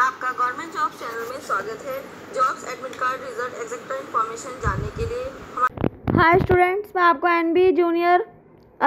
आपका government job channel में स्वागत है jobs admit card result etcetera information जानने के लिए हाय स्टूडेंट्स मैं आपको एन जूनियर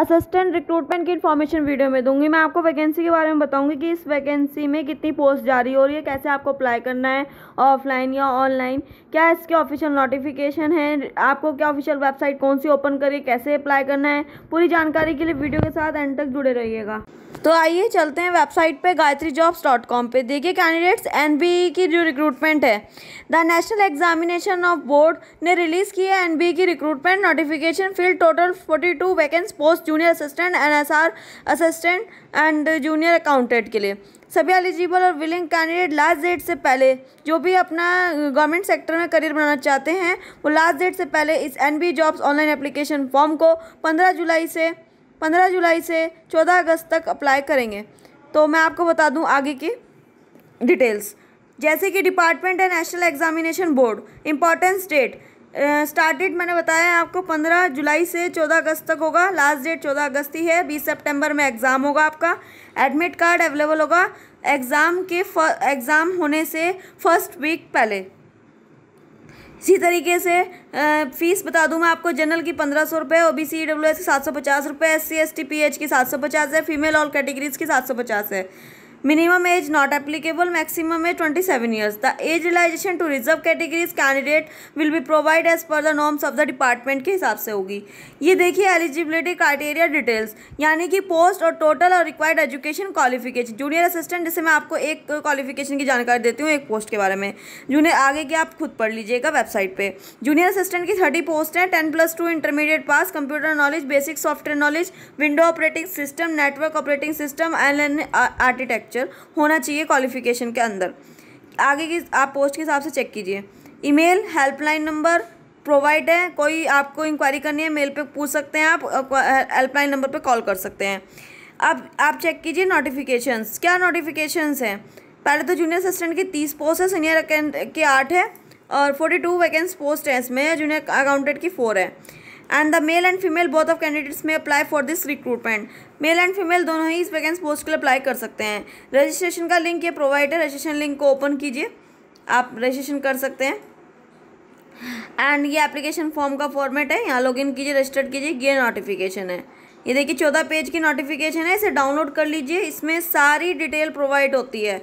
असिस्टेंट रिक्रूटमेंट की इन्फॉर्मेशन वीडियो में दूंगी मैं आपको वैकेंसी के बारे में बताऊंगी कि इस वैकेंसी में कितनी पोस्ट जारी हो रही है कैसे आपको अप्लाई करना है ऑफलाइन या ऑनलाइन क्या इसके ऑफिशियल नोटिफिकेशन है आपको क्या ऑफिशियल वेबसाइट कौन सी ओपन करिए कैसे अप्लाई करना है पूरी जानकारी के लिए वीडियो के साथ एंड तक जुड़े रहिएगा तो आइए चलते हैं वेबसाइट पे गायत्री जॉब्स डॉट कॉम पर देखिए कैंडिडेट्स एन e की जो रिक्रूटमेंट है the national examination of board ने रिलीज़ किया है एन e की recruitment notification field total forty two vacancies post junior assistant N S R assistant and junior accountant के लिए सभी एलिजिबल और विलिंग कैंडिडेट लास्ट डेट से पहले जो भी अपना गवर्नमेंट सेक्टर में करियर बनाना चाहते हैं वो लास्ट डेट से पहले इस N B jobs online application form को पंद्रह जुलाई से पंद्रह जुलाई से चौदह अगस्त तक अप्लाई करेंगे तो मैं आपको बता दूँ आगे की डिटेल्स जैसे कि department and national examination board importance date start date मैंने बताया आपको पंद्रह जुलाई से चौदह अगस्त तक होगा लास्ट डेट चौदह अगस्त ही है बीस सितंबर में एग्ज़ाम होगा आपका एडमिट कार्ड अवेलेबल होगा एग्ज़ाम के एग्ज़ाम होने से फर्स्ट वीक पहले इसी तरीके से फ़ीस बता दूँ मैं आपको जनरल की पंद्रह सौ रुपये O B C W S की सात सौ पचास रुपये S C S T P H की सात सौ पचास है फीमेल ऑल कैटेगरीज की सात सौ पचास है minimum age not applicable maximum है twenty seven years the age relaxation to reserve categories candidate will be provide as per the norms of the department के हिसाब से होगी ये देखिए एलिजिबिलिटी क्राइटेरिया डिटेल्स यानी कि पोस्ट और टोटल और required education qualification junior assistant जैसे मैं आपको एक क्वालिफिकेशन की जानकारी देती हूँ एक पोस्ट के बारे में जूनियर आगे की आप खुद पढ़ लीजिएगा वेबसाइट पर जूनियर असिस्टेंट की थर्टी पोस्ट हैं ten plus two intermediate pass computer knowledge basic software knowledge window operating system network operating system and architect lecture होना चाहिए क्वालिफिकेशन के अंदर आगे की आप पोस्ट के हिसाब से चेक कीजिए ईमेल हेल्पलाइन नंबर प्रोवाइड है कोई आपको इंक्वायरी करनी है मेल पे पूछ सकते हैं आप हेल्पलाइन नंबर पे कॉल कर सकते हैं अब आप चेक कीजिए नोटिफिकेशंस क्या नोटिफिकेशंस हैं पहले तो जूनियर असिस्टेंट की तीस पोस्ट है सीनियर अकाउंट की आठ है और फोर्टी टू वैकेंस पोस्ट हैं इसमें जूनियर अकाउंटेंट की फोर है and the male and female both of candidates may apply for this recruitment male and female दोनों ही इस वैकेंस पोस्ट के लिए अप्लाई कर सकते हैं रजिस्ट्रेशन का लिंक ये प्रोवाइड है रजिस्ट्रेशन लिंक को ओपन कीजिए आप रजिस्ट्रेशन कर सकते हैं एंड ये एप्लीकेशन फॉर्म का फॉर्मेट है यहाँ लॉगिन कीजिए रजिस्टर्ड कीजिए ये नोटिफिकेशन है ये देखिए चौदह पेज की नोटिफिकेशन है इसे डाउनलोड कर लीजिए इसमें सारी डिटेल प्रोवाइड होती है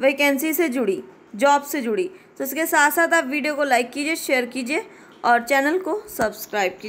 वैकेंसी से जुड़ी जॉब से जुड़ी तो इसके साथ साथ आप वीडियो को लाइक कीजिए शेयर कीजिए और चैनल को सब्सक्राइब कीजिए